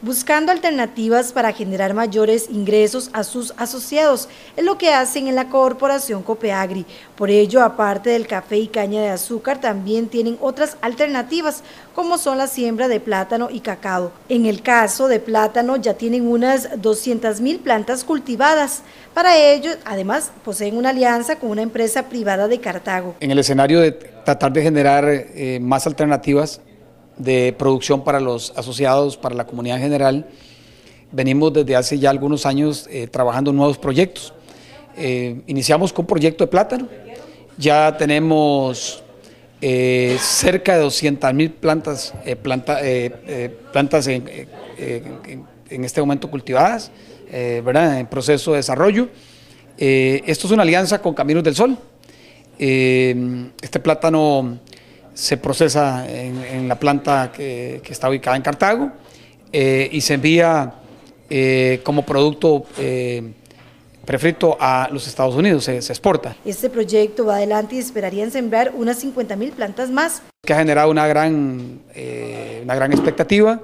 buscando alternativas para generar mayores ingresos a sus asociados. Es lo que hacen en la corporación Copeagri. Por ello, aparte del café y caña de azúcar, también tienen otras alternativas, como son la siembra de plátano y cacao. En el caso de plátano, ya tienen unas 200.000 plantas cultivadas. Para ello, además, poseen una alianza con una empresa privada de Cartago. En el escenario de tratar de generar eh, más alternativas, de producción para los asociados, para la comunidad en general, venimos desde hace ya algunos años eh, trabajando nuevos proyectos. Eh, iniciamos con proyecto de plátano, ya tenemos eh, cerca de 200 mil plantas, plantas en, este momento cultivadas, ¿verdad? en proceso de desarrollo. esto es una alianza con Caminos del Sol. este plátano se procesa en, la planta que, está ubicada en Cartago eh, y se envía eh, como producto eh, prefrito a los Estados Unidos, se, exporta. Este proyecto va adelante y esperarían sembrar unas 50.000 plantas más. Que ha generado una gran, eh, una gran expectativa,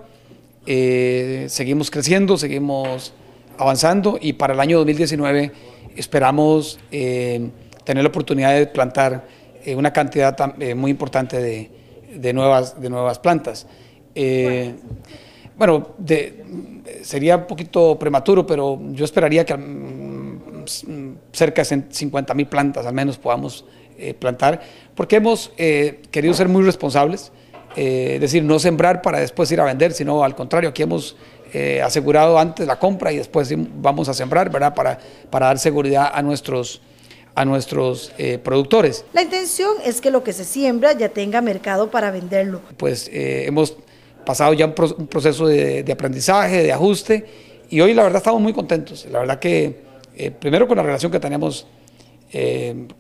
seguimos creciendo, seguimos avanzando y para el año 2019 esperamos tener la oportunidad de plantar eh, una cantidad eh, muy importante de, de, nuevas, de nuevas plantas. Eh, bueno, sería un poquito prematuro, pero yo esperaría que mm, cerca de 50 mil plantas al menos podamos plantar, porque hemos querido ser muy responsables, es decir, no sembrar para después ir a vender, sino al contrario, aquí hemos asegurado antes la compra y después vamos a sembrar, ¿verdad? Para, para dar seguridad a nuestros a nuestros eh, productores. La intención es que lo que se siembra ya tenga mercado para venderlo. Pues eh, hemos pasado ya un, proceso de, aprendizaje, de ajuste, y hoy la verdad estamos muy contentos. La verdad que eh, primero con la relación que tenemos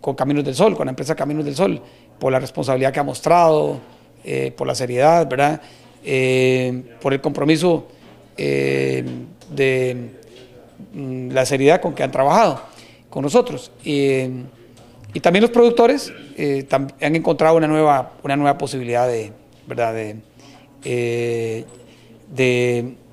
con Caminos del Sol, con la empresa Caminos del Sol, por la responsabilidad que ha mostrado, por la seriedad, ¿verdad? por el compromiso de mm, la seriedad con que han trabajado con nosotros. y también los productores eh, han encontrado una nueva, una nueva posibilidad de, ¿verdad? De, eh,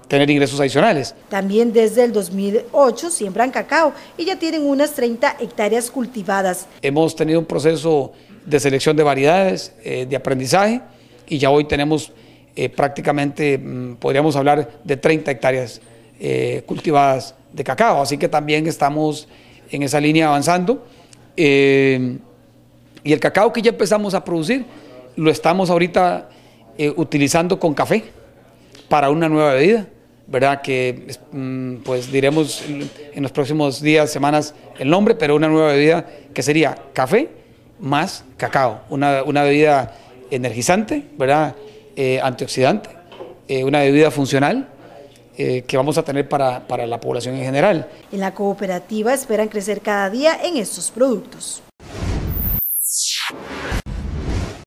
tener ingresos adicionales. También desde el 2008 siembran cacao y ya tienen unas 30 hectáreas cultivadas. Hemos tenido un proceso de selección de variedades, eh, de aprendizaje y ya hoy tenemos prácticamente, mm, podríamos hablar de 30 hectáreas cultivadas de cacao, así que también estamos en esa línea avanzando. Eh, y el cacao que ya empezamos a producir, lo estamos ahorita eh, utilizando con café para una nueva bebida, ¿verdad? Que mm, pues diremos en los próximos días, semanas el nombre, pero una nueva bebida que sería café más cacao, una, bebida energizante, ¿verdad? Eh, antioxidante, una bebida funcional eh, que vamos a tener para la población en general. En la cooperativa esperan crecer cada día en estos productos.